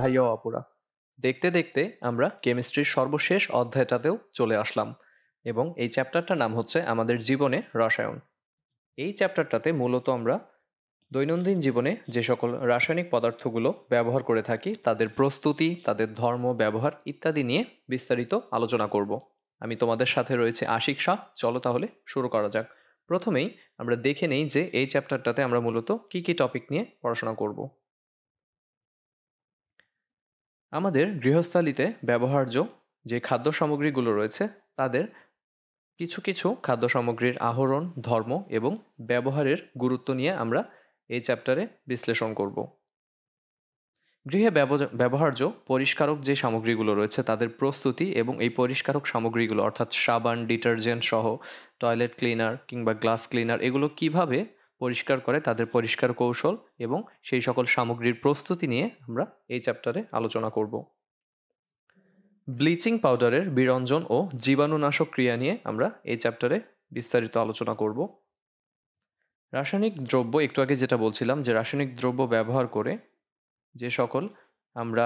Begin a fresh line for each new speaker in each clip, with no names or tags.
ভাইয়া অপুরা দেখতে দেখতে আমরা কেমিস্ট্রির সর্বশেষ অধ্যায়টাতেও চলে আসলাম এবং এই চ্যাপ্টারটার নাম হচ্ছে আমাদের জীবনে রসায়ন এই চ্যাপ্টারটাতে মূলত আমরা দৈনন্দিন জীবনে যে সকল রাসায়নিক পদার্থগুলো ব্যবহার করে থাকি তাদের প্রস্তুতি তাদের ধর্ম ব্যবহার ইত্যাদি নিয়ে বিস্তারিত আলোচনা করব আমি তোমাদের সাথে রয়েছে আশিক শাহ চলো তাহলে শুরু করা যাক প্রথমেই আমরা দেখে নেই যে এই চ্যাপ্টারটাতে আমরা মূলত কী কী টপিক নিয়ে পড়াশোনা করবো আমাদের গৃহস্থালিতে ব্যবহার্য যে খাদ্য সামগ্রীগুলো রয়েছে তাদের কিছু কিছু খাদ্য সামগ্রীর আহরণ ধর্ম এবং ব্যবহারের গুরুত্ব নিয়ে আমরা এই চ্যাপ্টারে বিশ্লেষণ করব গৃহে ব্যবহার্য পরিষ্কারক যে সামগ্রীগুলো রয়েছে তাদের প্রস্তুতি এবং এই পরিষ্কারক সামগ্রীগুলো অর্থাৎ সাবান ডিটারজেন্ট সহ টয়লেট ক্লিনার কিংবা গ্লাস ক্লিনার এগুলো কিভাবে পরিষ্কার করে তাদের পরিষ্কার কৌশল এবং সেই সকল সামগ্রীর প্রস্তুতি নিয়ে আমরা এই চ্যাপ্টারে আলোচনা করব ব্লিচিং পাউডারের বিরঞ্জন ও জীবাণুনাশক ক্রিয়া নিয়ে আমরা এই চ্যাপ্টারে বিস্তারিত আলোচনা করব রাসায়নিক দ্রব্য একটু আগে যেটা বলছিলাম যে রাসায়নিক দ্রব্য ব্যবহার করে যে সকল আমরা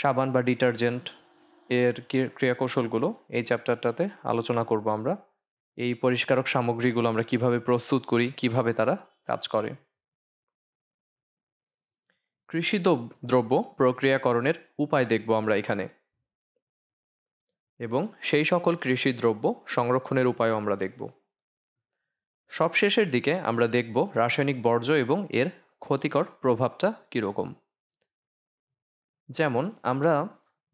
সাবান বা ডিটারজেন্ট এর ক্রিয়াকৌশলগুলো এই চ্যাপ্টারটাতে আলোচনা করব আমরা এই পরিষ্কারক সামগ্রীগুলো আমরা কিভাবে প্রস্তুত করি কিভাবে তারা কাজ করে কৃষি দ্রব্য প্রক্রিয়াকরণের উপায় দেখব আমরা এখানে এবং সেই সকল কৃষি দ্রব্য সংরক্ষণের উপায়ও আমরা দেখব সবশেষের দিকে আমরা দেখব রাসায়নিক বর্জ্য এবং এর ক্ষতিকর প্রভাবটা কীরকম যেমন আমরা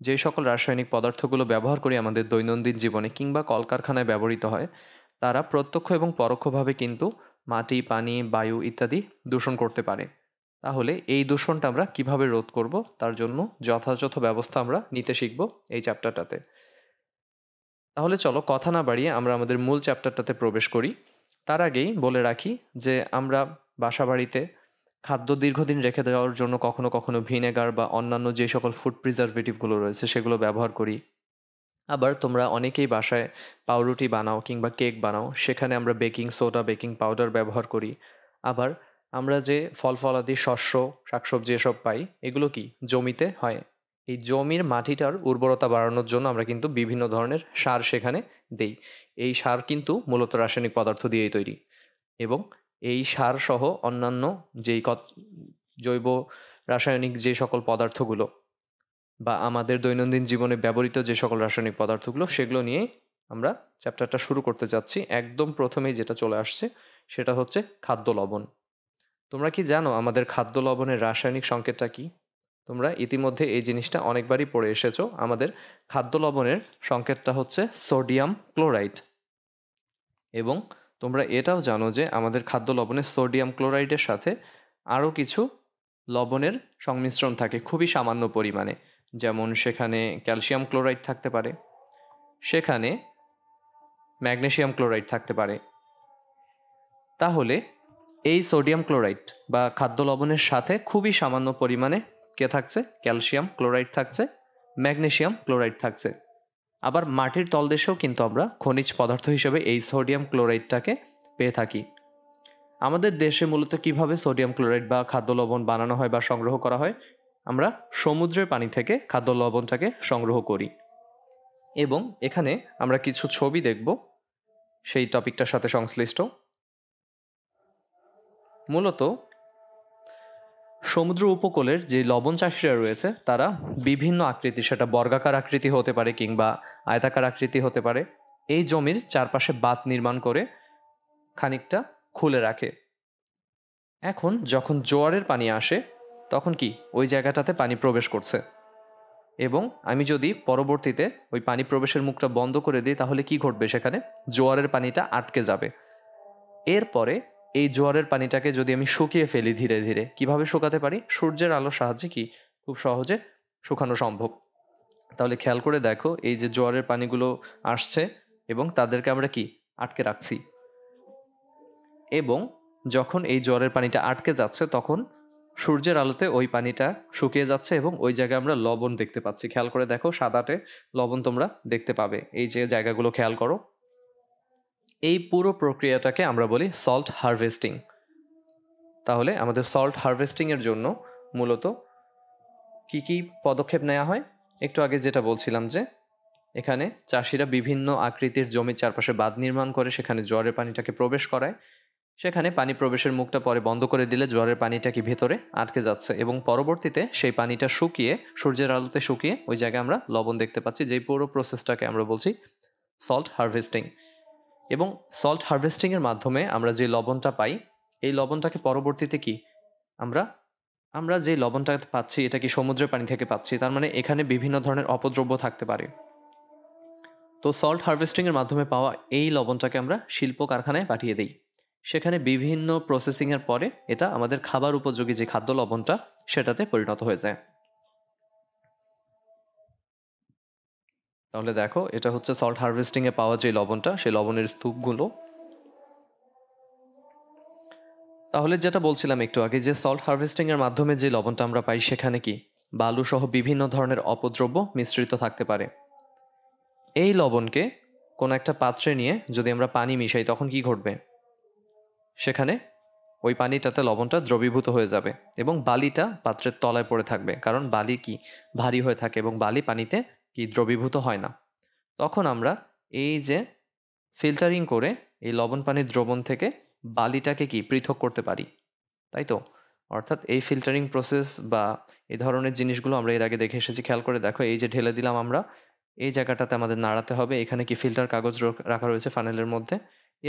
যে সকল রাসায়নিক পদার্থগুলো ব্যবহার করি আমাদের দৈনন্দিন জীবনে কিংবা কলকারখানায় ব্যবহৃত হয় তারা প্রত্যক্ষ এবং পরোক্ষভাবে কিন্তু মাটি পানি বায়ু ইত্যাদি দূষণ করতে পারে তাহলে এই দূষণটা আমরা কিভাবে রোধ করব তার জন্য যথাযথ ব্যবস্থা আমরা নিতে শিখব এই চ্যাপ্টারটাতে তাহলে চলো কথা না বাড়িয়ে আমরা আমাদের মূল চ্যাপ্টারটাতে প্রবেশ করি তার আগেই বলে রাখি যে আমরা বাসা বাড়িতে খাদ্য দীর্ঘদিন রেখে দেওয়ার জন্য কখনো কখনো ভিনেগার বা অন্যান্য যে সকল ফুড প্রিজারভেটিভগুলো রয়েছে সেগুলো ব্যবহার করি আবার তোমরা অনেকেই বাসায় পাউরুটি বানাও কিংবা কেক বানাও সেখানে আমরা বেকিং সোডা বেকিং পাউডার ব্যবহার করি আবার আমরা যে ফল ফলাদি শস্য শাকসবজি এসব পাই এগুলো কি জমিতে হয় এই জমির মাটিটার উর্বরতা বাড়ানোর জন্য আমরা কিন্তু বিভিন্ন ধরনের সার সেখানে দেই এই সার কিন্তু মূলত রাসায়নিক পদার্থ দিয়েই তৈরি এবং এই সার সহ অন্যান্য যেই জৈব রাসায়নিক যে সকল পদার্থগুলো বা আমাদের দৈনন্দিন জীবনে ব্যবহৃত যে সকল রাসায়নিক পদার্থগুলো সেগুলো নিয়ে আমরা চ্যাপ্টারটা শুরু করতে যাচ্ছি একদম প্রথমেই যেটা চলে আসছে সেটা হচ্ছে খাদ্য লবণ তোমরা কি জানো আমাদের খাদ্য লবণের রাসায়নিক সংকেতটা কি তোমরা ইতিমধ্যে এই জিনিসটা অনেকবারই পড়ে এসেছো আমাদের খাদ্য লবণের সংকেতটা হচ্ছে সোডিয়াম ক্লোরাইড এবং তোমরা এটাও জানো যে আমাদের খাদ্য লবণে সোডিয়াম ক্লোরাইডের সাথে আরও কিছু লবণের সংমিশ্রণ থাকে খুবই সামান্য পরিমাণে যেমন সেখানে ক্যালসিয়াম ক্লোরাইড থাকতে পারে সেখানে ম্যাগনেশিয়াম ক্লোরাইড থাকতে পারে তাহলে এই সোডিয়াম ক্লোরাইড বা খাদ্য লবণের সাথে খুবই সামান্য পরিমাণে কে থাকছে ক্যালসিয়াম ক্লোরাইড থাকছে ম্যাগনেশিয়াম ক্লোরাইড থাকছে আবার মাটির তলদেশেও কিন্তু আমরা খনিজ পদার্থ হিসেবে এই সোডিয়াম ক্লোরাইডটাকে পেয়ে থাকি আমাদের দেশে মূলত কিভাবে সোডিয়াম ক্লোরাইড বা খাদ্য লবণ বানানো হয় বা সংগ্রহ করা হয় আমরা সমুদ্রের পানি থেকে খাদ্য লবণটাকে সংগ্রহ করি এবং এখানে আমরা কিছু ছবি দেখব সেই টপিকটার সাথে সংশ্লিষ্ট মূলত সমুদ্র উপকূলের যে লবণ চাষিরা রয়েছে তারা বিভিন্ন আকৃতি সেটা বর্গাকার আকৃতি হতে পারে কিংবা আয়তাকার আকৃতি হতে পারে এই জমির চারপাশে বাঁধ নির্মাণ করে খানিকটা খুলে রাখে এখন যখন জোয়ারের পানি আসে তখন কি ওই জায়গাটাতে পানি প্রবেশ করছে এবং আমি যদি পরবর্তীতে ওই পানি প্রবেশের মুখটা বন্ধ করে দিই তাহলে কি ঘটবে সেখানে জোয়ারের পানিটা আটকে যাবে এরপরে এই জোয়ারের পানিটাকে যদি আমি শুকিয়ে ফেলি ধীরে ধীরে কিভাবে শুকাতে পারি সূর্যের আলোর সাহায্যে কি খুব সহজে শুকানো সম্ভব তাহলে খেয়াল করে দেখো এই যে জোয়ারের পানিগুলো আসছে এবং তাদেরকে আমরা কি আটকে রাখছি এবং যখন এই জ্বরের পানিটা আটকে যাচ্ছে তখন সূর্যের আলোতে ওই পানিটা শুকিয়ে যাচ্ছে এবং ওই জায়গায় আমরা লবণ দেখতে পাচ্ছি খেয়াল করে দেখো সাদাটে লবণ তোমরা দেখতে পাবে এই যে জায়গাগুলো খেয়াল করো এই পুরো প্রক্রিয়াটাকে আমরা বলি সল্ট হারভেস্টিং তাহলে আমাদের সল্ট হারভেস্টিংয়ের জন্য মূলত কি কি পদক্ষেপ নেওয়া হয় একটু আগে যেটা বলছিলাম যে এখানে চাষিরা বিভিন্ন আকৃতির জমির চারপাশে বাঁধ নির্মাণ করে সেখানে জোয়ারের পানিটাকে প্রবেশ করায় সেখানে পানি প্রবেশের মুখটা পরে বন্ধ করে দিলে জোয়ারের পানিটা কি ভেতরে আটকে যাচ্ছে এবং পরবর্তীতে সেই পানিটা শুকিয়ে সূর্যের আলোতে শুকিয়ে ওই জায়গায় আমরা লবণ দেখতে পাচ্ছি যেই পুরো প্রসেসটাকে আমরা বলছি সল্ট হারভেস্টিং এবং সল্ট হারভেস্টিংয়ের মাধ্যমে আমরা যে লবণটা পাই এই লবণটাকে পরবর্তীতে কি আমরা আমরা যে লবণটা পাচ্ছি এটা কি সমুদ্রের পানি থেকে পাচ্ছি তার মানে এখানে বিভিন্ন ধরনের অপদ্রব্য থাকতে পারে তো সল্ট হারভেস্টিংয়ের মাধ্যমে পাওয়া এই লবণটাকে আমরা শিল্প কারখানায় পাঠিয়ে দিই সেখানে বিভিন্ন প্রসেসিংয়ের পরে এটা আমাদের খাবার উপযোগী যে খাদ্য লবণটা সেটাতে পরিণত হয়ে যায় তাহলে দেখো এটা হচ্ছে সল্ট হারভেস্টিংয়ে পাওয়া যে লবণটা সেই লবণের স্তূপগুলো তাহলে যেটা বলছিলাম একটু আগে যে সল্ট হারভেস্টিংয়ের মাধ্যমে যে লবণটা আমরা পাই সেখানে কি বালু সহ বিভিন্ন ধরনের অপদ্রব্য মিশ্রিত থাকতে পারে এই লবণকে কোনো একটা পাত্রে নিয়ে যদি আমরা পানি মিশাই তখন কি ঘটবে সেখানে ওই পানিটাতে লবণটা দ্রবীভূত হয়ে যাবে এবং বালিটা পাত্রের তলায় পড়ে থাকবে কারণ বালি কি ভারী হয়ে থাকে এবং বালি পানিতে কি দ্রবীভূত হয় না তখন আমরা এই যে ফিল্টারিং করে এই লবণ পানির দ্রবণ থেকে বালিটাকে কি পৃথক করতে পারি তাই তো অর্থাৎ এই ফিল্টারিং প্রসেস বা এই ধরনের জিনিসগুলো আমরা এর আগে দেখে এসেছি খেয়াল করে দেখো এই যে ঢেলে দিলাম আমরা এই জায়গাটাতে আমাদের নাড়াতে হবে এখানে কি ফিল্টার কাগজ রাখা রয়েছে ফানেলের মধ্যে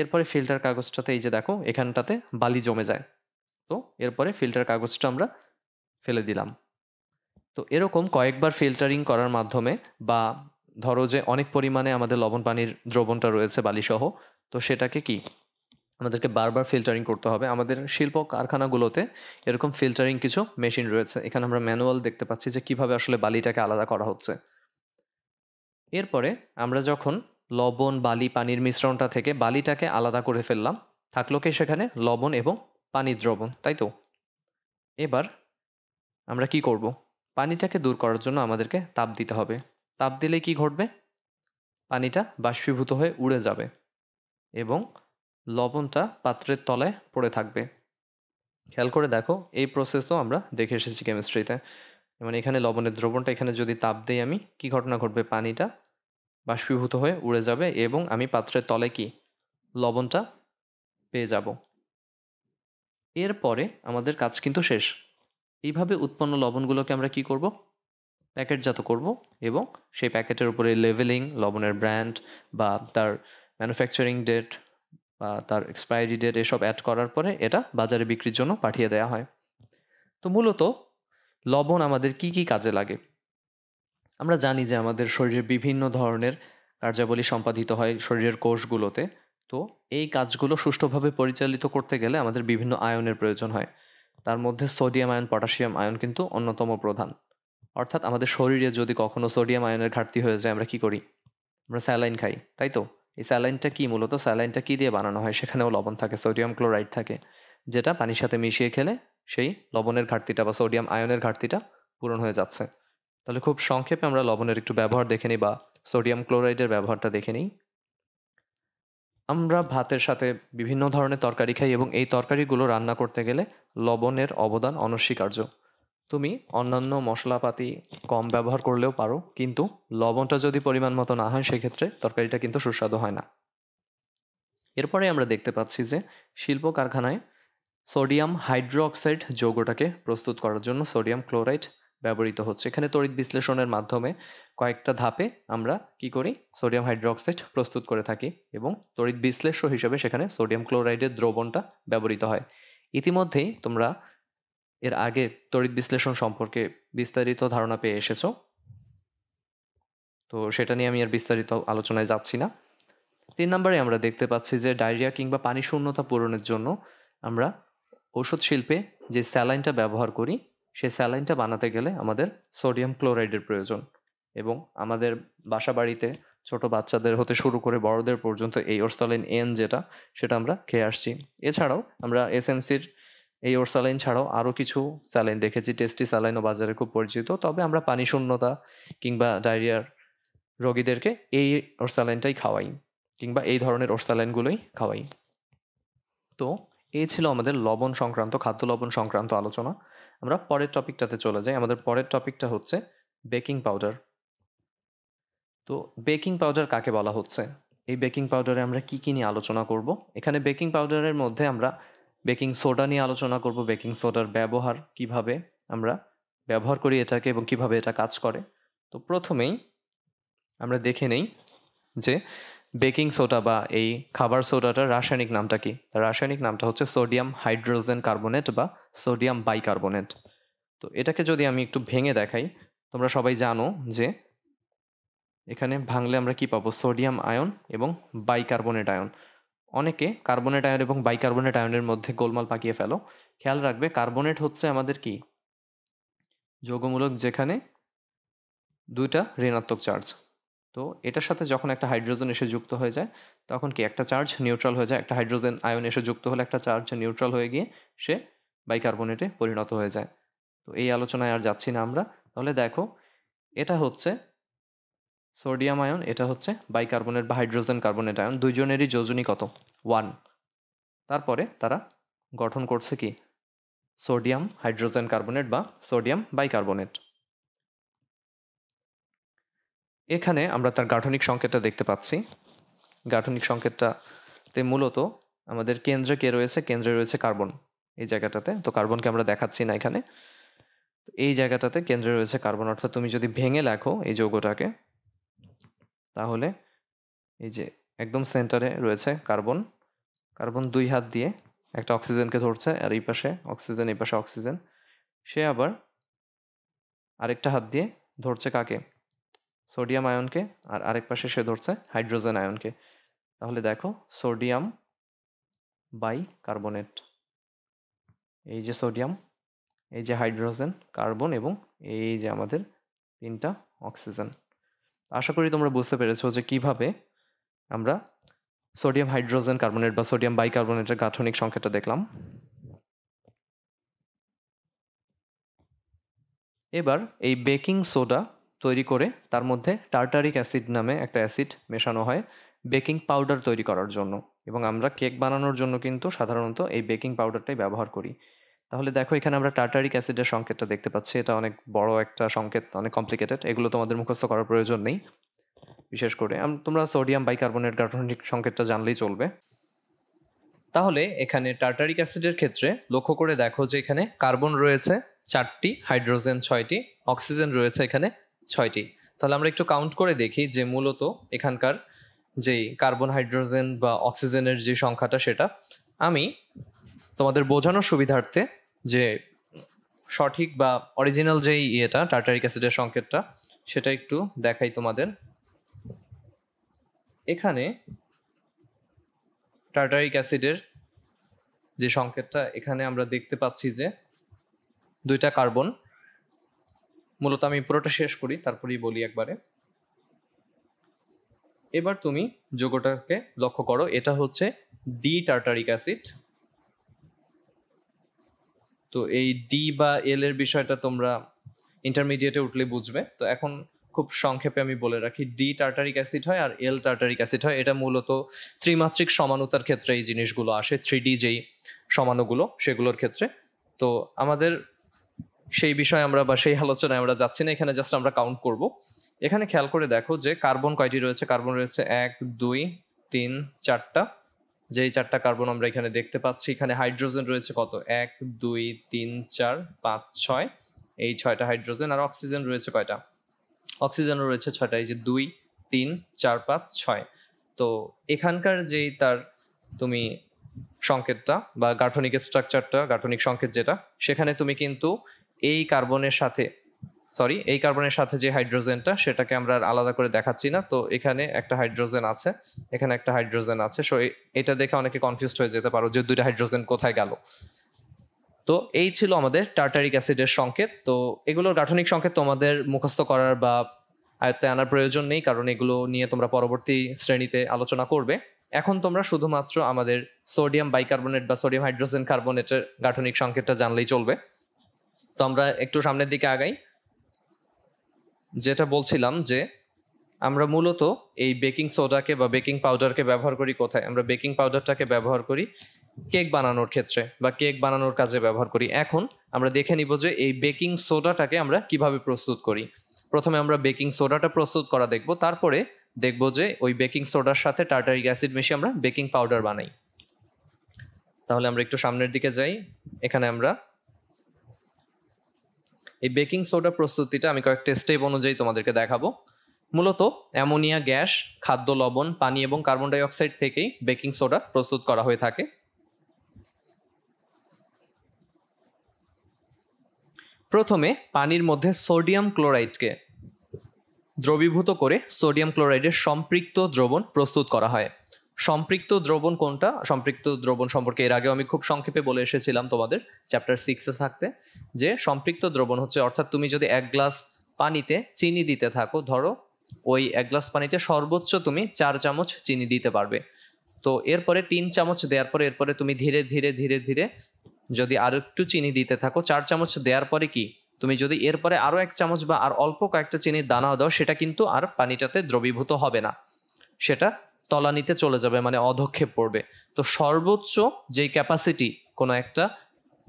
এরপরে ফিল্টার কাগজটাতে এই যে দেখো এখানটাতে বালি জমে যায় তো এরপরে ফিল্টার কাগজটা আমরা ফেলে দিলাম তো এরকম কয়েকবার ফিল্টারিং করার মাধ্যমে বা ধরো যে অনেক পরিমাণে আমাদের লবণ পানির দ্রবণটা রয়েছে বালিসহ তো সেটাকে কি আমাদেরকে বারবার ফিল্টারিং করতে হবে আমাদের শিল্প কারখানাগুলোতে এরকম ফিল্টারিং কিছু মেশিন রয়েছে এখানে আমরা ম্যানুয়াল দেখতে পাচ্ছি যে কিভাবে আসলে বালিটাকে আলাদা করা হচ্ছে এরপরে আমরা যখন লবণ বালি পানির মিশ্রণটা থেকে বালিটাকে আলাদা করে ফেললাম থাকলো কি সেখানে লবণ এবং পানির দ্রবণ তাই তো এবার আমরা কি করব পানিটাকে দূর করার জন্য আমাদেরকে তাপ দিতে হবে তাপ দিলে কি ঘটবে পানিটা বাষ্পীভূত হয়ে উড়ে যাবে এবং লবণটা পাত্রের তলায় পড়ে থাকবে খেয়াল করে দেখো এই প্রসেসও আমরা দেখে এসেছি কেমিস্ট্রিতে মানে এখানে লবণের দ্রবণটা এখানে যদি তাপ দেই আমি কি ঘটনা ঘটবে পানিটা বাষ্পীভূত হয়ে উড়ে যাবে এবং আমি পাত্রের তলে কি লবণটা পেয়ে যাব এরপরে আমাদের কাজ কিন্তু শেষ এইভাবে উৎপন্ন লবণগুলোকে আমরা কি করব প্যাকেটজাত করব এবং সেই প্যাকেটের উপরে লেভেলিং লবণের ব্র্যান্ড বা তার ম্যানুফ্যাকচারিং ডেট বা তার এক্সপায়ারি ডেট এসব অ্যাড করার পরে এটা বাজারে বিক্রির জন্য পাঠিয়ে দেওয়া হয় তো মূলত লবণ আমাদের কি কি কাজে লাগে আমরা জানি যে আমাদের শরীরে বিভিন্ন ধরনের কার্যাবলী সম্পাদিত হয় শরীরের কোষগুলোতে তো এই কাজগুলো সুষ্ঠুভাবে পরিচালিত করতে গেলে আমাদের বিভিন্ন আয়নের প্রয়োজন হয় তার মধ্যে সোডিয়াম আয়ন পটাশিয়াম আয়ন কিন্তু অন্যতম প্রধান অর্থাৎ আমাদের শরীরে যদি কখনো সোডিয়াম আয়নের ঘাটতি হয়ে যায় আমরা কি করি আমরা স্যালাইন খাই তাই তো এই স্যালাইনটা কি মূলত স্যালাইনটা কি দিয়ে বানানো হয় সেখানেও লবণ থাকে সোডিয়াম ক্লোরাইড থাকে যেটা পানির সাথে মিশিয়ে খেলে সেই লবণের ঘাটতিটা বা সোডিয়াম আয়নের ঘাটতিটা পূরণ হয়ে যাচ্ছে তাহলে খুব সংক্ষেপে আমরা লবণের একটু ব্যবহার দেখে নিই বা সোডিয়াম ক্লোরাইডের ব্যবহারটা দেখে নিই আমরা ভাতের সাথে বিভিন্ন ধরনের তরকারি খাই এবং এই তরকারিগুলো রান্না করতে গেলে লবণের অবদান অনস্বীকার্য তুমি অন্যান্য মশলাপাতি কম ব্যবহার করলেও পারো কিন্তু লবণটা যদি পরিমাণ মতো না হয় সেক্ষেত্রে তরকারিটা কিন্তু সুস্বাদু হয় না এরপরে আমরা দেখতে পাচ্ছি যে শিল্প কারখানায় সোডিয়াম অক্সাইড যৌগটাকে প্রস্তুত করার জন্য সোডিয়াম ক্লোরাইড ব্যবহৃত হচ্ছে এখানে তড়িৎ বিশ্লেষণের মাধ্যমে কয়েকটা ধাপে আমরা কি করি সোডিয়াম হাইড্রোক্সাইড প্রস্তুত করে থাকি এবং তড়িৎ বিশ্লেষ্য হিসেবে সেখানে সোডিয়াম ক্লোরাইডের দ্রবণটা ব্যবহৃত হয় ইতিমধ্যেই তোমরা এর আগে তড়িৎ বিশ্লেষণ সম্পর্কে বিস্তারিত ধারণা পেয়ে এসেছো তো সেটা নিয়ে আমি আর বিস্তারিত আলোচনায় যাচ্ছি না তিন নম্বরে আমরা দেখতে পাচ্ছি যে ডায়রিয়া কিংবা পানি শূন্যতা পূরণের জন্য আমরা ওষুধ শিল্পে যে স্যালাইনটা ব্যবহার করি সেই স্যালাইনটা বানাতে গেলে আমাদের সোডিয়াম ক্লোরাইডের প্রয়োজন এবং আমাদের বাসা বাড়িতে ছোটো বাচ্চাদের হতে শুরু করে বড়দের পর্যন্ত এই ওরসালাইন এন যেটা সেটা আমরা খেয়ে আসছি এছাড়াও আমরা এসএমসির এই ওরসালাইন ছাড়াও আরও কিছু স্যালাইন দেখেছি টেস্টি স্যালাইনও বাজারে খুব পরিচিত তবে আমরা পানি শূন্যতা কিংবা ডায়রিয়ার রোগীদেরকে এই ওরসালাইনটাই খাওয়াই কিংবা এই ধরনের ওরসালাইনগুলোই খাওয়াই তো এই ছিল আমাদের লবণ সংক্রান্ত খাদ্য লবণ সংক্রান্ত আলোচনা আমরা পরের টপিকটাতে চলে যাই আমাদের পরের টপিকটা হচ্ছে বেকিং পাউডার তো বেকিং পাউডার কাকে বলা হচ্ছে এই বেকিং পাউডারে আমরা কি কী নিয়ে আলোচনা করব এখানে বেকিং পাউডারের মধ্যে আমরা বেকিং সোডা নিয়ে আলোচনা করব বেকিং সোডার ব্যবহার কিভাবে আমরা ব্যবহার করি এটাকে এবং কিভাবে এটা কাজ করে তো প্রথমেই আমরা দেখে নেই যে বেকিং সোডা বা এই খাবার সোডাটার রাসায়নিক নামটা কি রাসায়নিক নামটা হচ্ছে সোডিয়াম হাইড্রোজেন কার্বোনেট বা সোডিয়াম বাইকার্বোনেট তো এটাকে যদি আমি একটু ভেঙে দেখাই তোমরা সবাই জানো যে এখানে ভাঙলে আমরা কি পাবো সোডিয়াম আয়ন এবং বাইকার্বোনেট আয়ন অনেকে কার্বনেট আয়ন এবং বাইকার্বনেট আয়নের মধ্যে গোলমাল পাকিয়ে ফেলো খেয়াল রাখবে কার্বোনেট হচ্ছে আমাদের কি যৌগমূলক যেখানে দুইটা ঋণাত্মক চার্জ তো এটার সাথে যখন একটা হাইড্রোজেন এসে যুক্ত হয়ে যায় তখন কি একটা চার্জ নিউট্রাল হয়ে যায় একটা হাইড্রোজেন আয়ন এসে যুক্ত হলে একটা চার্জ নিউট্রাল হয়ে গিয়ে সে বাইকার্বনেটে পরিণত হয়ে যায় তো এই আলোচনায় আর যাচ্ছি না আমরা তাহলে দেখো এটা হচ্ছে সোডিয়াম আয়ন এটা হচ্ছে বাইকার্বনেট বা হাইড্রোজেন কার্বনেট আয়ন দুইজনেরই যোজনী কত ওয়ান তারপরে তারা গঠন করছে কি সোডিয়াম হাইড্রোজেন কার্বনেট বা সোডিয়াম বাইকার্বনেট এখানে আমরা তার গাঠনিক সংকেতটা দেখতে পাচ্ছি গাঠনিক সংকেতটাতে মূলত আমাদের কেন্দ্রে কে রয়েছে কেন্দ্রে রয়েছে কার্বন এই জায়গাটাতে তো কার্বনকে আমরা দেখাচ্ছি না এখানে এই জায়গাটাতে কেন্দ্রে রয়েছে কার্বন অর্থাৎ তুমি যদি ভেঙে লেখো এই যৌগটাকে তাহলে এই যে একদম সেন্টারে রয়েছে কার্বন কার্বন দুই হাত দিয়ে একটা অক্সিজেনকে ধরছে আর এই পাশে অক্সিজেন এই পাশে অক্সিজেন সে আবার আরেকটা হাত দিয়ে ধরছে কাকে সোডিয়াম আয়নকে আর আরেক পাশে সে ধরছে হাইড্রোজেন আয়নকে তাহলে দেখো সোডিয়াম বাই কার্বনেট এই যে সোডিয়াম এই যে হাইড্রোজেন কার্বন এবং এই যে আমাদের তিনটা অক্সিজেন আশা করি তোমরা বুঝতে পেরেছো যে কিভাবে আমরা সোডিয়াম হাইড্রোজেন কার্বনেট বা সোডিয়াম বাইকার্বনেটের গাঠনিক সংখ্যাটা দেখলাম এবার এই বেকিং সোডা তৈরি করে তার মধ্যে টার্টারিক অ্যাসিড নামে একটা অ্যাসিড মেশানো হয় বেকিং পাউডার তৈরি করার জন্য এবং আমরা কেক বানানোর জন্য কিন্তু সাধারণত এই বেকিং পাউডারটাই ব্যবহার করি তাহলে দেখো এখানে আমরা টার্টারিক অ্যাসিডের সংকেতটা দেখতে পাচ্ছি এটা অনেক বড় একটা সংকেত অনেক কমপ্লিকেটেড এগুলো তোমাদের মুখস্থ করার প্রয়োজন নেই বিশেষ করে তোমরা সোডিয়াম বাইকার্বনেট গাঠনিক সংকেতটা জানলেই চলবে তাহলে এখানে টার্টারিক অ্যাসিডের ক্ষেত্রে লক্ষ্য করে দেখো যে এখানে কার্বন রয়েছে চারটি হাইড্রোজেন ছয়টি অক্সিজেন রয়েছে এখানে ছয়টি তাহলে আমরা একটু কাউন্ট করে দেখি যে মূলত এখানকার যেই কার্বন হাইড্রোজেন বা অক্সিজেনের যে সংখ্যাটা সেটা আমি তোমাদের বোঝানোর সুবিধার্থে যে সঠিক বা অরিজিনাল যেই ইয়েটা টার্টারিক অ্যাসিডের সংকেতটা সেটা একটু দেখাই তোমাদের এখানে টার্টারিক অ্যাসিডের যে সংকেতটা এখানে আমরা দেখতে পাচ্ছি যে দুইটা কার্বন মূলত আমি পুরোটা শেষ করি তারপরেই বলি একবারে এবার তুমি যোগটাকে লক্ষ্য করো এটা হচ্ছে ডি টার্টারিক অ্যাসিড তো এই ডি বা এল এর বিষয়টা তোমরা ইন্টারমিডিয়েটে উঠলে বুঝবে তো এখন খুব সংক্ষেপে আমি বলে রাখি ডি টার্টারিক অ্যাসিড হয় আর এল টার্টারিক অ্যাসিড হয় এটা মূলত ত্রিমাত্রিক সমানতার ক্ষেত্রে এই জিনিসগুলো আসে থ্রি ডি যেই সমানগুলো সেগুলোর ক্ষেত্রে তো আমাদের সেই বিষয়ে আমরা বা সেই আলোচনায় আমরা যাচ্ছি না এখানে জাস্ট আমরা কাউন্ট করব এখানে খেয়াল করে দেখো যে কার্বন কয়টি রয়েছে কার্বন রয়েছে এক দুই তিন চারটা যেই চারটা কার্বন আমরা এখানে দেখতে পাচ্ছি এখানে হাইড্রোজেন রয়েছে কত এক দুই তিন চার পাঁচ ছয় এই ছয়টা হাইড্রোজেন আর অক্সিজেন রয়েছে কয়টা অক্সিজেনও রয়েছে ছয়টা এই যে দুই তিন চার পাঁচ ছয় তো এখানকার যেই তার তুমি সংকেতটা বা গাঠনিক স্ট্রাকচারটা গাঠনিক সংকেত যেটা সেখানে তুমি কিন্তু এই কার্বনের সাথে সরি এই কার্বনের সাথে যে হাইড্রোজেনটা সেটাকে আমরা আর আলাদা করে দেখাচ্ছি না তো এখানে একটা হাইড্রোজেন আছে এখানে একটা হাইড্রোজেন আছে সো এটা দেখে অনেকে কনফিউজড হয়ে যেতে পারো যে দুইটা হাইড্রোজেন কোথায় গেল তো এই ছিল আমাদের টার্টারিক অ্যাসিডের সংকেত তো এগুলোর গাঠনিক সংকেত তোমাদের মুখস্থ করার বা আয়ত্তে আনার প্রয়োজন নেই কারণ এগুলো নিয়ে তোমরা পরবর্তী শ্রেণীতে আলোচনা করবে এখন তোমরা শুধুমাত্র আমাদের সোডিয়াম বাইকার্বনেট বা সোডিয়াম হাইড্রোজেন কার্বনেটের গাঠনিক সংকেতটা জানলেই চলবে তো আমরা একটু সামনের দিকে আগাই যেটা বলছিলাম যে আমরা মূলত এই বেকিং সোডাকে বা বেকিং পাউডারকে ব্যবহার করি কোথায় আমরা বেকিং পাউডারটাকে ব্যবহার করি কেক বানানোর ক্ষেত্রে বা কেক বানানোর কাজে ব্যবহার করি এখন আমরা দেখে নিব যে এই বেকিং সোডাটাকে আমরা কিভাবে প্রস্তুত করি প্রথমে আমরা বেকিং সোডাটা প্রস্তুত করা দেখব তারপরে দেখব যে ওই বেকিং সোডার সাথে টার্টারিক অ্যাসিড মিশিয়ে আমরা বেকিং পাউডার বানাই তাহলে আমরা একটু সামনের দিকে যাই এখানে আমরা এই বেকিং সোডা প্রস্তুতিটা আমি কয়েকটা স্টেপ অনুযায়ী তোমাদেরকে দেখাবো মূলত অ্যামোনিয়া গ্যাস খাদ্য লবণ পানি এবং কার্বন ডাইঅক্সাইড থেকেই বেকিং সোডা প্রস্তুত করা হয়ে থাকে প্রথমে পানির মধ্যে সোডিয়াম ক্লোরাইডকে দ্রবীভূত করে সোডিয়াম ক্লোরাইডের সম্পৃক্ত দ্রবণ প্রস্তুত করা হয় সম্পৃক্ত দ্রবণ কোনটা সম্পৃক্ত দ্রবণ সম্পর্কে এর আগেও আমি খুব সংক্ষেপে বলে এসেছিলাম তোমাদের চ্যাপ্টার সিক্সে থাকতে যে সম্পৃক্ত দ্রবণ হচ্ছে অর্থাৎ তুমি যদি এক গ্লাস পানিতে চিনি দিতে থাকো ধরো ওই এক গ্লাস পানিতে সর্বোচ্চ তুমি চার চামচ চিনি দিতে পারবে তো এরপরে তিন চামচ দেওয়ার পরে এরপরে তুমি ধীরে ধীরে ধীরে ধীরে যদি আরও একটু চিনি দিতে থাকো চার চামচ দেওয়ার পরে কি তুমি যদি এরপরে আরও এক চামচ বা আর অল্প কয়েকটা চিনির দানাও দাও সেটা কিন্তু আর পানিটাতে দ্রবীভূত হবে না সেটা তলানিতে চলে যাবে মানে অধক্ষেপ পড়বে তো সর্বোচ্চ যেই ক্যাপাসিটি কোনো একটা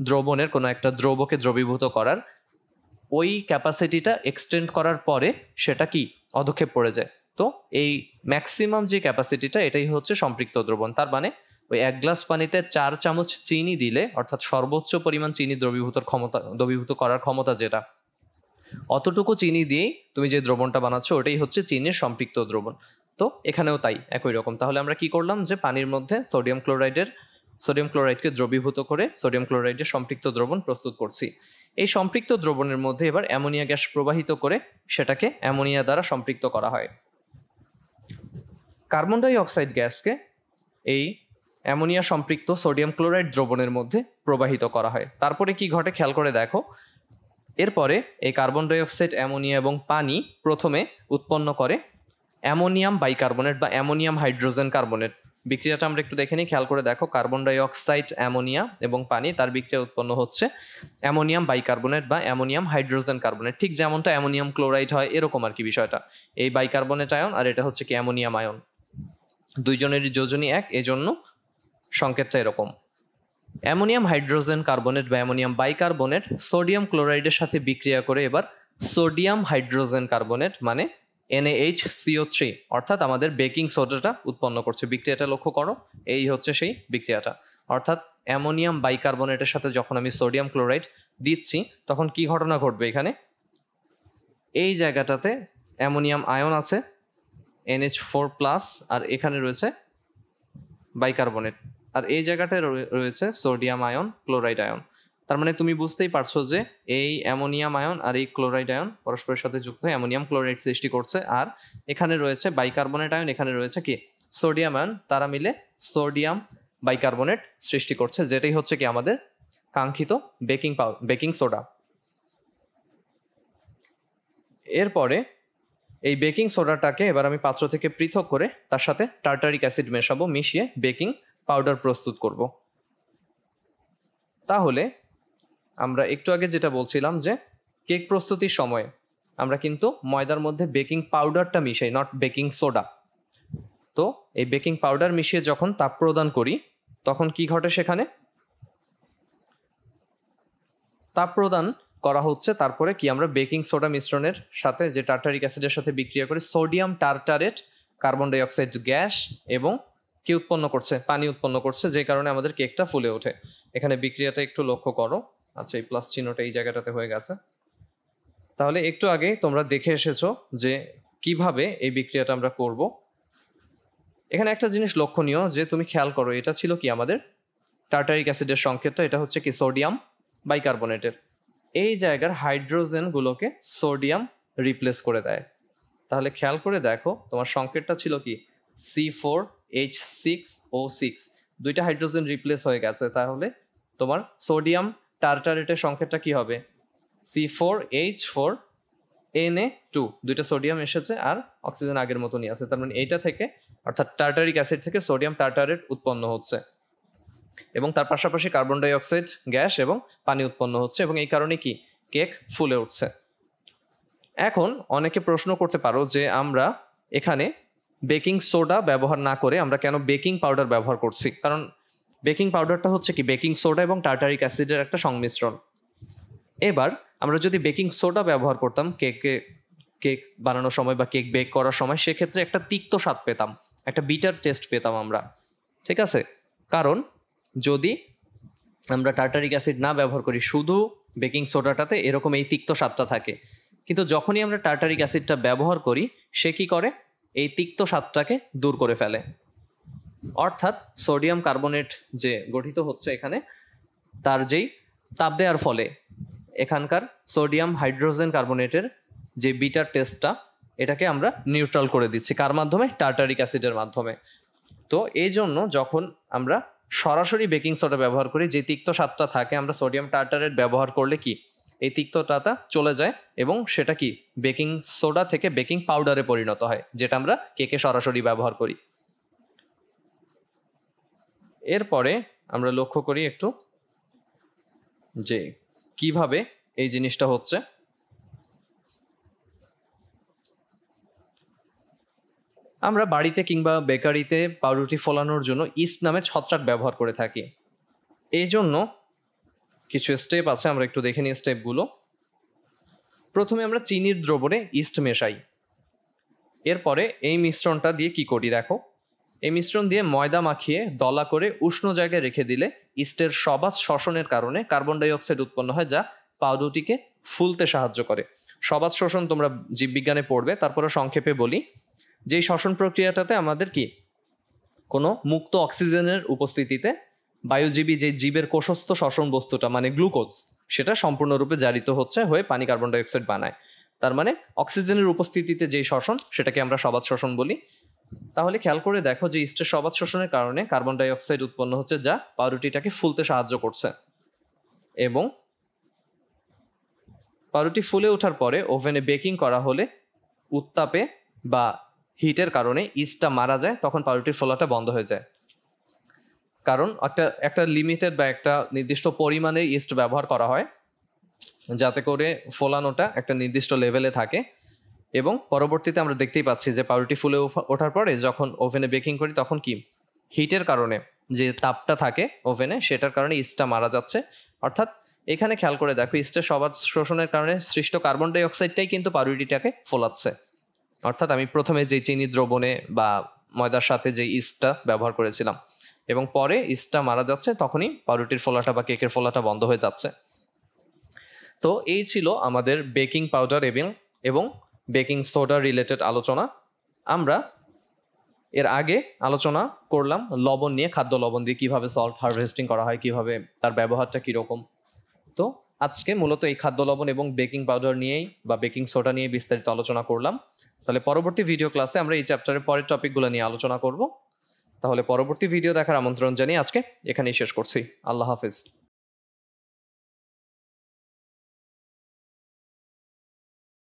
দ্রবণের কোনো একটা দ্রবকে দ্রবীভূত করার ওই ক্যাপাসিটিটা এক্সটেন্ড করার পরে সেটা কি অধক্ষেপ পড়ে যায় তো এই ম্যাক্সিমাম যে ক্যাপাসিটিটা এটাই হচ্ছে সম্পৃক্ত দ্রবণ তার মানে ওই এক গ্লাস পানিতে চার চামচ চিনি দিলে অর্থাৎ সর্বোচ্চ পরিমাণ চিনি দ্রবীভূত ক্ষমতা দ্রবীভূত করার ক্ষমতা যেটা অতটুকু চিনি দিয়েই তুমি যে দ্রবণটা বানাচ্ছ ওটাই হচ্ছে চিনির সম্পৃক্ত দ্রবণ তো এখানেও তাই একই রকম তাহলে আমরা কি করলাম যে পানির মধ্যে সোডিয়াম ক্লোরাইডের সোডিয়াম ক্লোরাইডকে দ্রবীভূত করে সোডিয়াম ক্লোরাইডের সম্পৃক্ত দ্রবণ প্রস্তুত করছি এই সম্পৃক্ত দ্রবণের মধ্যে এবার অ্যামোনিয়া গ্যাস প্রবাহিত করে সেটাকে অ্যামোনিয়া দ্বারা সম্পৃক্ত করা হয় কার্বন ডাই অক্সাইড গ্যাসকে এই অ্যামোনিয়া সম্পৃক্ত সোডিয়াম ক্লোরাইড দ্রবণের মধ্যে প্রবাহিত করা হয় তারপরে কি ঘটে খেয়াল করে দেখো এরপরে এই কার্বন ডাইঅক্সাইড অ্যামোনিয়া এবং পানি প্রথমে উৎপন্ন করে অ্যামোনিয়াম বাইকার্বনেট বা অ্যামোনিয়াম হাইড্রোজেন কার্বনেট বিক্রিয়াটা আমরা একটু দেখে নিই খেয়াল করে দেখো কার্বন ডাইঅক্সাইড অ্যামোনিয়া এবং পানি তার বিক্রিয়া উৎপন্ন হচ্ছে অ্যামোনিয়াম বাইকার্বনেট বা অ্যামোনিয়াম হাইড্রোজেন কার্বনেট ঠিক যেমনটা অ্যামোনিয়াম ক্লোরাইড হয় এরকম আর কি বিষয়টা এই বাইকার্বনেট আয়ন আর এটা হচ্ছে কি অ্যামোনিয়াম আয়ন দুইজনেরই যোজনী এক এজন্য সংকেতটা এরকম অ্যামোনিয়াম হাইড্রোজেন কার্বনেট বা অ্যামোনিয়াম বাইকার্বনেট সোডিয়াম ক্লোরাইডের সাথে বিক্রিয়া করে এবার সোডিয়াম হাইড্রোজেন কার্বনেট মানে এনএইচ সিও থ্রি অর্থাৎ আমাদের বেকিং সোডাটা উৎপন্ন করছে বিক্রিয়াটা লক্ষ্য করো এই হচ্ছে সেই বিক্রিয়াটা অর্থাৎ অ্যামোনিয়াম বাইকার্বনেটের সাথে যখন আমি সোডিয়াম ক্লোরাইড দিচ্ছি তখন কি ঘটনা ঘটবে এখানে এই জায়গাটাতে অ্যামোনিয়াম আয়ন আছে এনএইচ ফোর প্লাস আর এখানে রয়েছে বাইকার্বনেট আর এই জায়গাটায় রয়েছে সোডিয়াম আয়ন ক্লোরাইড আয়ন তার মানে তুমি বুঝতেই পারছো যে এই অ্যামোনিয়াম আয়ন আর এই ক্লোরাইড আয়ন পরস্পরের সাথে যুক্ত হয়ে অ্যামোনিয়াম ক্লোরাইড সৃষ্টি করছে আর এখানে রয়েছে বাইকার্বনেট আয়ন এখানে রয়েছে কি সোডিয়াম আয়ন তারা মিলে সোডিয়াম বাইকার্বনেট সৃষ্টি করছে যেটাই হচ্ছে কি আমাদের কাঙ্ক্ষিত বেকিং পাউডার বেকিং সোডা এরপরে এই বেকিং সোডাটাকে এবার আমি পাত্র থেকে পৃথক করে তার সাথে টার্টারিক অ্যাসিড মেশাবো মিশিয়ে বেকিং পাউডার প্রস্তুত করব তাহলে আমরা একটু আগে যেটা বলছিলাম যে কেক প্রস্তুতির সময়ে আমরা কিন্তু ময়দার মধ্যে বেকিং পাউডারটা মিশাই নট বেকিং সোডা তো এই বেকিং পাউডার মিশিয়ে যখন তাপ প্রদান করি তখন কি ঘটে সেখানে তাপ প্রদান করা হচ্ছে তারপরে কি আমরা বেকিং সোডা মিশ্রণের সাথে যে টার্টারিক অ্যাসিডের সাথে বিক্রিয়া করি sodium tartrate carbon dioxide gas এবং কি উৎপন্ন করছে পানি উৎপন্ন করছে যে কারণে আমাদের কেকটা ফুলে ওঠে এখানে বিক্রিয়াটা একটু লক্ষ্য করো আচ্ছা এই প্লাস চিহ্নটা এই জায়গাটাতে হয়ে গেছে তাহলে একটু আগে তোমরা দেখে এসেছো যে কিভাবে এই বিক্রিয়াটা আমরা করব এখানে একটা জিনিস লক্ষণীয় যে তুমি খেয়াল করো এটা ছিল কি আমাদের টার্টারিক অ্যাসিডের সংকেতটা এটা হচ্ছে কি সোডিয়াম বাইকার্বনেটের এই জায়গার হাইড্রোজেনগুলোকে সোডিয়াম রিপ্লেস করে দেয় তাহলে খেয়াল করে দেখো তোমার সংকেতটা ছিল কি C four H six O six দুইটা হাইড্রোজেন রিপ্লেস হয়ে গেছে তাহলে তোমার সোডিয়াম টার্টারেটের সংকেতটা কি হবে C four H four N A two দুইটা সোডিয়াম এসেছে আর অক্সিজেন আগের মতনই আছে তার মানে এইটা থেকে অর্থাৎ টার্টারিক অ্যাসিড থেকে সোডিয়াম টার্টারেট উৎপন্ন হচ্ছে এবং তার পাশাপাশি কার্বন ডাইঅক্সাইড গ্যাস এবং পানি উৎপন্ন হচ্ছে এবং এই কারণে কি কেক ফুলে উঠছে এখন অনেকে প্রশ্ন করতে পারো যে আমরা এখানে বেকিং সোডা ব্যবহার না করে আমরা কেন বেকিং পাউডার ব্যবহার করছি কারণ বেকিং পাউডারটা হচ্ছে কি বেকিং সোডা এবং টার্টারিক অ্যাসিডের একটা সংমিশ্রণ এবার আমরা যদি বেকিং সোডা ব্যবহার করতাম কেকে কেক বানানোর সময় বা কেক বেক করার সময় সেক্ষেত্রে একটা তিক্ত স্বাদ পেতাম একটা বিটার টেস্ট পেতাম আমরা ঠিক আছে কারণ যদি আমরা টার্টারিক অ্যাসিড না ব্যবহার করি শুধু বেকিং সোডাটাতে এরকম এই তিক্ত স্বাদটা থাকে কিন্তু যখনই আমরা টার্টারিক অ্যাসিডটা ব্যবহার করি সে কি করে এই তিক্ত স্বাদটাকে দূর করে ফেলে অর্থাৎ সোডিয়াম কার্বনেট যে গঠিত হচ্ছে এখানে তার যেই তাপ দেওয়ার ফলে এখানকার সোডিয়াম হাইড্রোজেন কার্বনেটের যে বিটার টেস্টটা এটাকে আমরা নিউট্রাল করে দিচ্ছি কার মাধ্যমে টার্টারিক অ্যাসিডের মাধ্যমে তো এই জন্য যখন আমরা সরাসরি বেকিং সোডা ব্যবহার করি যে তিক্ত স্বাদটা থাকে আমরা সোডিয়াম টার্টারেট ব্যবহার করলে কি এই তিক্তটা চলে যায় এবং সেটা কি বেকিং সোডা থেকে বেকিং পাউডারে পরিণত হয় যেটা আমরা কেকে সরাসরি ব্যবহার করি এরপরে আমরা লক্ষ্য করি একটু যে কিভাবে এই জিনিসটা হচ্ছে আমরা বাড়িতে কিংবা বেকারিতে পাউরুটি ফলানোর জন্য ইস্ট নামে ছত্রাক ব্যবহার করে থাকি এই জন্য কিছু স্টেপ আছে আমরা একটু দেখে নিই স্টেপগুলো প্রথমে আমরা চিনির দ্রবণে ইস্ট মেশাই এরপরে এই মিশ্রণটা দিয়ে কি করি দেখো এই মিশ্রণ দিয়ে ময়দা মাখিয়ে দলা করে উষ্ণ জায়গায় রেখে দিলে ইস্টের সবাজ শ্বসনের কারণে কার্বন ডাইঅক্সাইড উৎপন্ন হয় যা পাউরুটিকে ফুলতে সাহায্য করে সবাজ শ্বসন তোমরা জীববিজ্ঞানে পড়বে তারপরে সংক্ষেপে বলি যেই শ্বসন প্রক্রিয়াটাতে আমাদের কি কোনো মুক্ত অক্সিজেনের উপস্থিতিতে বায়ুজীবী যে জীবের কোষস্থ শ্বসন বস্তুটা মানে গ্লুকোজ সেটা সম্পূর্ণরূপে জারিত হচ্ছে হয়ে পানি কার্বন ডাইঅক্সাইড বানায় তার মানে অক্সিজেনের উপস্থিতিতে যেই শ্বসন সেটাকে আমরা সবাজ শ্বসন বলি তাহলে খেয়াল করে দেখো যে ইস্টের সবাদ শোষণের কারণে কার্বন ডাইঅক্সাইড উৎপন্ন হচ্ছে যা পাউরুটিটাকে ফুলতে সাহায্য করছে এবং পাউরুটি ফুলে ওঠার পরে ওভেনে বেকিং করা হলে উত্তাপে বা হিটের কারণে ইস্টটা মারা যায় তখন পাউরুটির ফোলাটা বন্ধ হয়ে যায় কারণ একটা একটা লিমিটেড বা একটা নির্দিষ্ট পরিমাণে ইস্ট ব্যবহার করা হয় যাতে করে ফোলানোটা একটা নির্দিষ্ট লেভেলে থাকে এবং পরবর্তীতে আমরা দেখতেই পাচ্ছি যে পাউরুটি ফুলে ওঠার পরে যখন ওভেনে বেকিং করি তখন কি হিটের কারণে যে তাপটা থাকে ওভেনে সেটার কারণে ইস্টটা মারা যাচ্ছে অর্থাৎ এখানে খেয়াল করে দেখো ইস্টের সবার শোষণের কারণে সৃষ্ট কার্বন ডাইঅক্সাইডটাই কিন্তু পাউরুটিটাকে ফোলাচ্ছে অর্থাৎ আমি প্রথমে যে চিনি দ্রবণে বা ময়দার সাথে যে ইস্টটা ব্যবহার করেছিলাম এবং পরে ইস্টটা মারা যাচ্ছে তখনই পাউরুটির ফোলাটা বা কেকের ফোলাটা বন্ধ হয়ে যাচ্ছে তো এই ছিল আমাদের বেকিং পাউডার এবং এবং বেকিং সোডা রিলেটেড আলোচনা আমরা এর আগে আলোচনা করলাম লবণ নিয়ে খাদ্য লবণ দিয়ে কীভাবে সল্ট হারভেস্টিং করা হয় কীভাবে তার ব্যবহারটা কীরকম তো আজকে মূলত এই খাদ্য লবণ এবং বেকিং পাউডার নিয়েই বা বেকিং সোডা নিয়ে বিস্তারিত আলোচনা করলাম তাহলে পরবর্তী ভিডিও ক্লাসে আমরা এই চ্যাপ্টারের পরের টপিকগুলো নিয়ে আলোচনা করব তাহলে পরবর্তী ভিডিও দেখার আমন্ত্রণ জানিয়ে আজকে এখানেই শেষ করছি আল্লাহ হাফিজ